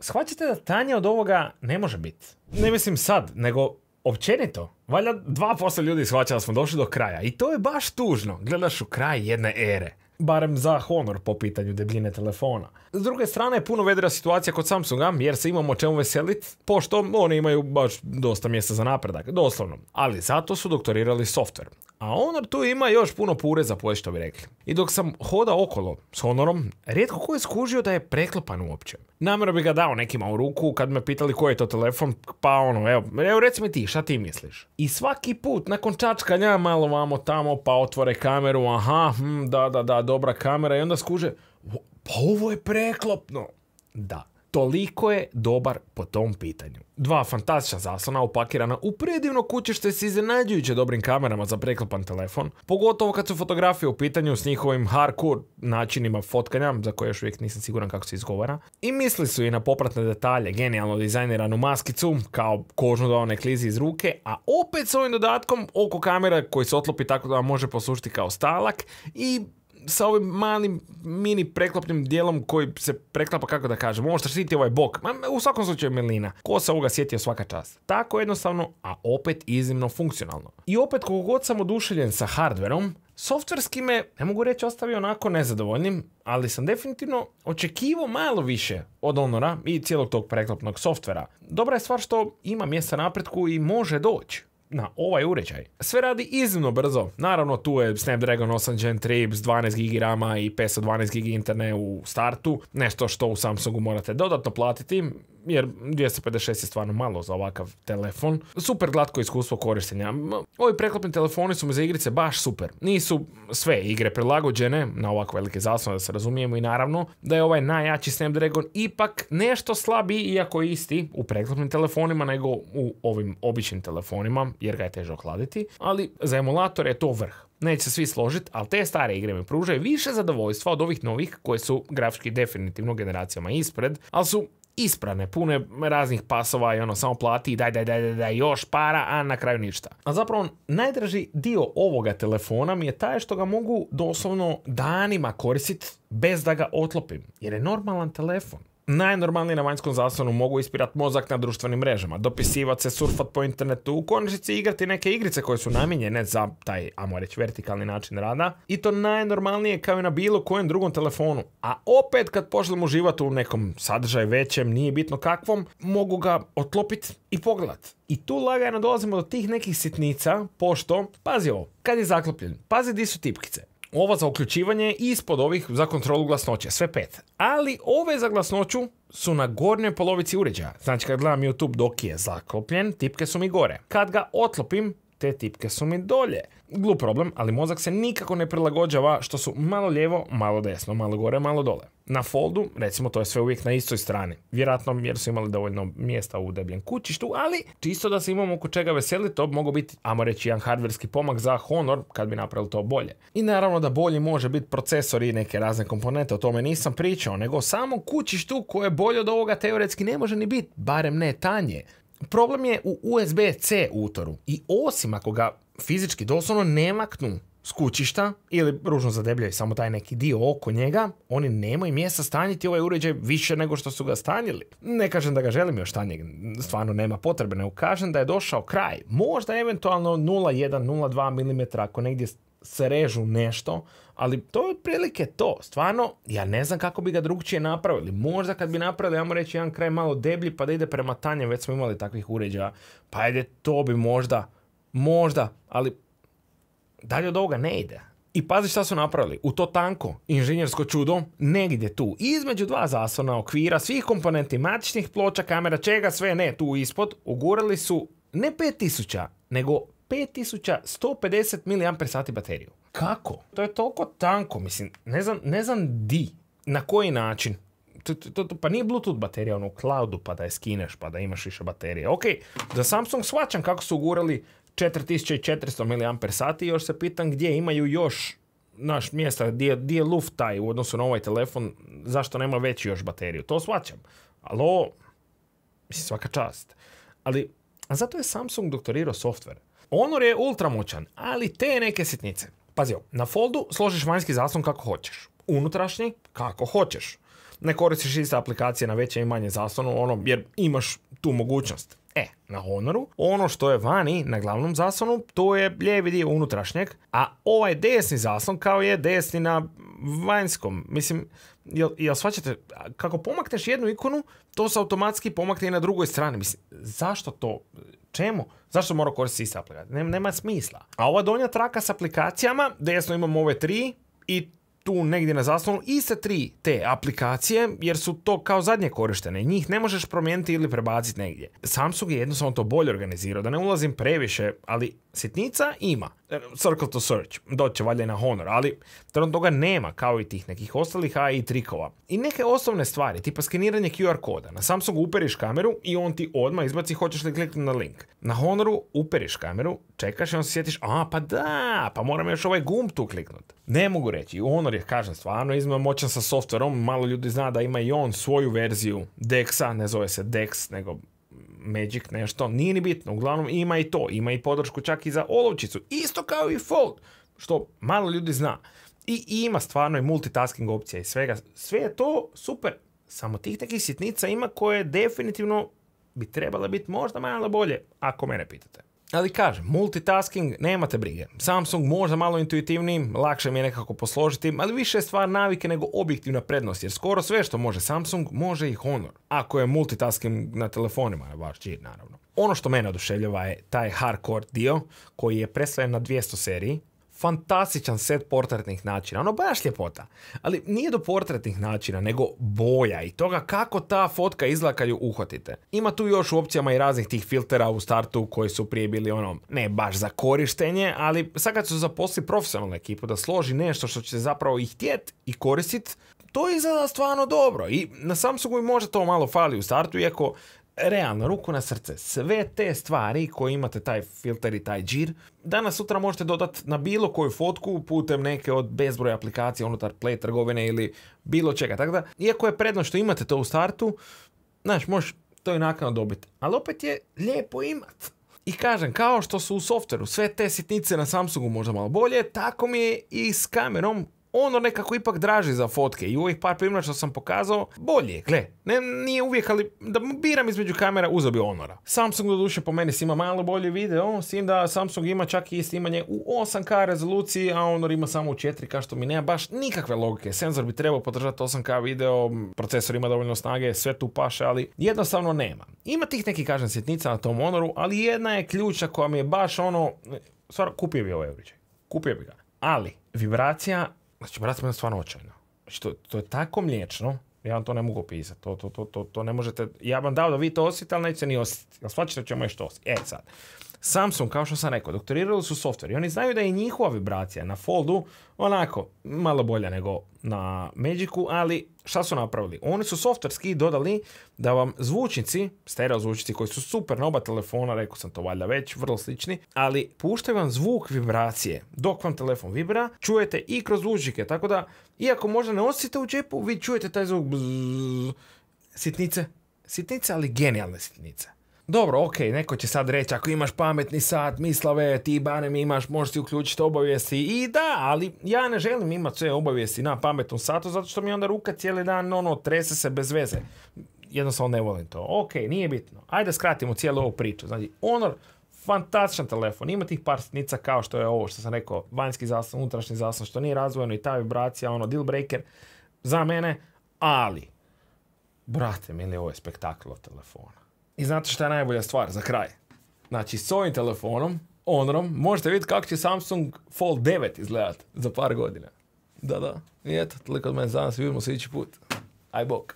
shvaćate da tanje od ovoga ne može biti. Ne mislim sad, nego općenito. Valjda dva posto ljudi shvaća da smo došli do kraja i to je baš tužno. Gledaš u kraj jedne ere barem za honor po pitanju debljine telefona. S druge strane je puno vedra situacija kod Samsunga jer se imamo čemu veseliti pošto oni imaju baš dosta mjesta za napredak, doslovno. Ali zato su doktorirali software. A Honor tu ima još puno pure za poje što bi rekli. I dok sam hoda okolo s Honorom, rijetko ko je skužio da je preklopan uopće. Namjero bi ga dao nekima u ruku kad me pitali koji je to telefon, pa ono, evo, evo reci mi ti, šta ti misliš? I svaki put, nakon čačkanja, malo vamo tamo, pa otvore kameru, aha, hm, da, da, da, dobra kamera i onda skuže, pa ovo je preklopno. Da, toliko je dobar po tom pitanju. Dva fantastična zaslona upakirana u predivno kućište se iznenađujuće dobrim kamerama za preklopan telefon, pogotovo kad su fotografije u pitanju s njihovim hardcore načinima fotkanja, za koje još uvijek nisam siguran kako se izgovara, i misli su i na popratne detalje, genijalno dizajniranu maskicu, kao kožno da one klizi iz ruke, a opet s ovim dodatkom oko kamera koji se otlopi tako da vam može poslušiti kao stalak i sa ovim malim mini preklopnim dijelom koji se preklapa, kako da kažem, ovo što štiti ovaj bok, ma, u svakom slučaju Melina, ko se ovoga sjetio svaka čast. Tako jednostavno, a opet iznimno funkcionalno. I opet, koliko god sam oduševljen sa hardverom, softverski me, ne mogu reći, ostavio onako nezadovoljnim, ali sam definitivno očekivao malo više od Honora i cijelog tog preklopnog softvera. Dobra je stvar što ima mjesta napretku i može doći na ovaj uređaj. Sve radi iznimno brzo. Naravno, tu je Snapdragon 8 Gen 3 s 12 GB rama i 512 GB interne u startu. Nešto što u Samsungu morate dodatno platiti, jer 256 je stvarno malo za ovakav telefon. Super glatko iskustvo korištenja. Ovi preklopni telefoni su mi za igrice baš super. Nisu sve igre prilagođene na ovako velike zaslone da se razumijemo i naravno da je ovaj najjači Snapdragon ipak nešto slabiji, iako isti u preklopnim telefonima nego u ovim običnim telefonima jer ga je teže ohladiti, ali za emulator je to vrh. Neće se svi složiti, ali te stare igre mi pružaju više zadovoljstva od ovih novih koje su grafički definitivno generacijama ispred, ali su isprane, pune raznih pasova i ono samo plati i daj, daj, daj, daj, još para, a na kraju ništa. A zapravo najdraži dio ovoga telefona mi je taj što ga mogu doslovno danima koristiti bez da ga otlopim, jer je normalan telefon. Najnormalniji na vanjskom zaslonu mogu ispirati mozak na društvenim mrežama, dopisivati se, surfat po internetu, u konačnici igrati neke igrice koje su namijenjene za taj, ajmo reći, vertikalni način rada. I to najnormalnije kao i na bilo kojem drugom telefonu. A opet kad poželim uživati u nekom sadržaju većem, nije bitno kakvom, mogu ga otlopiti i pogledat. I tu lagajno dolazimo do tih nekih sitnica, pošto, pazi ovo, kad je zaklopljen, pazi di su tipkice ovo za uključivanje i ispod ovih za kontrolu glasnoće, sve pet. Ali ove za glasnoću su na gornjoj polovici uređaja. Znači kad gledam YouTube dok je zaklopljen, tipke su mi gore. Kad ga otlopim, te tipke su mi dolje. Glup problem, ali mozak se nikako ne prilagođava što su malo lijevo, malo desno, malo gore, malo dole na foldu, recimo to je sve uvijek na istoj strani. Vjerojatno jer su imali dovoljno mjesta u debljem kućištu, ali čisto da se imamo oko čega veseliti, to bi biti, ajmo reći, jedan hardverski pomak za Honor kad bi napravili to bolje. I naravno da bolji može biti procesor i neke razne komponente, o tome nisam pričao, nego samo kućištu koje je bolje od ovoga teoretski ne može ni biti, barem ne tanje. Problem je u USB-C utoru i osim ako ga fizički doslovno ne maknu skućišta ili ružno zadebljaju samo taj neki dio oko njega, oni nemaju mjesta stanjiti ovaj uređaj više nego što su ga stanjili. Ne kažem da ga želim još stanjeg, stvarno nema potrebe, nego kažem da je došao kraj. Možda eventualno 0,1, 0,2 mm ako negdje se režu nešto, ali to je otprilike to. Stvarno, ja ne znam kako bi ga drugčije napravili. Možda kad bi napravili, ajmo reći, jedan kraj malo deblji pa da ide prema tanjem, već smo imali takvih uređaja. Pa ajde, to bi možda, možda, ali Dalje od ovoga ne ide. I pazi šta su napravili. U to tanko inženjersko čudo negdje tu. Između dva zasona okvira, svih komponenti matičnih ploča, kamera, čega sve ne tu ispod, ugurali su ne 5000, nego 5150 mAh bateriju. Kako? To je toliko tanko, mislim, ne znam, di, na koji način. pa nije Bluetooth baterija, ono u cloudu, pa da je skineš, pa da imaš više baterije. Ok, da Samsung shvaćam kako su ugurali 4400 mAh još se pitam gdje imaju još naš mjesta, gdje, gdje je luft taj u odnosu na ovaj telefon, zašto nema veći još bateriju, to shvaćam Ali ovo, mislim, svaka čast. Ali, a zato je Samsung doktorirao software. Honor je ultramoćan, ali te neke sitnice. Pazi, na foldu složiš vanjski zaslon kako hoćeš. Unutrašnji kako hoćeš. Ne koristiš iste aplikacije na veće i manje zaslonu, ono, jer imaš tu mogućnost. E, na honoru, ono što je vani na glavnom zaslonu, to je lijevi dio unutrašnjeg, a ovaj desni zaslon kao je desni na vanjskom. Mislim, jel, jel kako pomakneš jednu ikonu, to se automatski pomakne i na drugoj strani. Mislim, zašto to? Čemu? Zašto mora koristiti ista Nema, nema smisla. A ova donja traka s aplikacijama, desno imamo ove tri, i tu negdje na zaslonu iste tri te aplikacije jer su to kao zadnje korištene. Njih ne možeš promijeniti ili prebaciti negdje. Samsung je jednostavno to bolje organizirao, da ne ulazim previše, ali sitnica ima. E, circle to search, doće valjda na honor, ali trenutno toga nema kao i tih nekih ostalih AI trikova. I neke osnovne stvari, tipa skeniranje QR koda. Na Samsung uperiš kameru i on ti odmah izbaci hoćeš li kliknuti na link. Na Honoru uperiš kameru, čekaš i on se sjetiš, a pa da, pa moram još ovaj gumb tu kliknuti. Ne mogu reći, Honor je, kažem, stvarno izma moćan sa softverom, malo ljudi zna da ima i on svoju verziju Dexa, ne zove se Dex, nego Magic nešto, nije ni bitno, uglavnom ima i to, ima i podršku čak i za olovčicu, isto kao i Fold, što malo ljudi zna. I, ima stvarno i multitasking opcija i svega, sve je to super, samo tih takih sitnica ima koje definitivno bi trebala biti možda malo bolje, ako mene pitate ali kažem, multitasking, nemate brige. Samsung možda malo intuitivniji, lakše mi je nekako posložiti, ali više je stvar navike nego objektivna prednost, jer skoro sve što može Samsung, može i Honor. Ako je multitasking na telefonima, je vaš naravno. Ono što mene oduševljava je taj hardcore dio, koji je preslajen na 200 seriji, fantastičan set portretnih načina. Ono, baš ljepota. Ali nije do portretnih načina, nego boja i toga kako ta fotka izgleda kad ju uhvatite. Ima tu još u opcijama i raznih tih filtera u startu koji su prije bili ono, ne baš za korištenje, ali sad kad su zaposli profesionalnu ekipu da složi nešto što će zapravo i htjet i koristit, to izgleda stvarno dobro i na Samsungu i možda to malo fali u startu, iako realno, ruku na srce, sve te stvari koje imate, taj filter i taj džir, danas sutra možete dodati na bilo koju fotku putem neke od bezbroja aplikacija unutar play trgovine ili bilo čega. Tako da, iako je prednost što imate to u startu, znaš, možeš to i nakon dobiti. Ali opet je lijepo imat. I kažem, kao što su u softveru sve te sitnice na Samsungu možda malo bolje, tako mi je i s kamerom ono nekako ipak draži za fotke i u ovih par primjera što sam pokazao, bolje, gle, ne, nije uvijek, ali da biram između kamera, uzeo bi Honora. Samsung doduše po meni snima malo bolje video, s tim da Samsung ima čak i snimanje u 8K rezoluciji, a Honor ima samo u 4K, što mi nema baš nikakve logike. Senzor bi trebao podržati 8K video, procesor ima dovoljno snage, sve tu paše, ali jednostavno nema. Ima tih nekih, kažem, sitnica na tom Honoru, ali jedna je ključa koja mi je baš ono, stvarno, kupio bi ovaj Kupio bi ga. Ali, vibracija Znači, brat, je stvarno očajno. Znači, to, to, je tako mliječno, ja vam to ne mogu opisati. To, to, to, to, ne možete, ja vam dao da vi to osjetite, ali nećete se ni osjetiti. Jel shvaćate čemu je što E sad, Samsung, kao što sam rekao, doktorirali su software i oni znaju da je njihova vibracija na Foldu onako malo bolja nego na Magicu, ali šta su napravili? Oni su softverski dodali da vam zvučnici, stereo zvučnici koji su super na oba telefona, rekao sam to valjda već, vrlo slični, ali puštaju vam zvuk vibracije. Dok vam telefon vibra, čujete i kroz zvučnike, tako da iako možda ne osjetite u džepu, vi čujete taj zvuk bzzz, sitnice, sitnice, ali genijalne sitnice. Dobro, ok, neko će sad reći, ako imaš pametni sat, mislave, ti barem imaš, možeš si uključiti obavijesti. I da, ali ja ne želim imati sve obavijesti na pametnom satu, zato što mi onda ruka cijeli dan ono, trese se bez veze. Jednostavno ne volim to. Ok, nije bitno. Ajde skratimo cijelu ovu priču. Znači, Honor, fantastičan telefon. Ima tih par sitnica kao što je ovo što sam rekao, vanjski zaslon, unutrašnji zaslon, što nije razvojeno i ta vibracija, ono, deal breaker za mene, ali, brate mili, ovo je spektakl od telefona i znate šta je najbolja stvar za kraj? Znači, s ovim telefonom, Honorom, možete vidjeti kako će Samsung Fold 9 izgledat za par godina. Da, da. I eto, toliko od mene danas. Vidimo se ići put. Aj bok.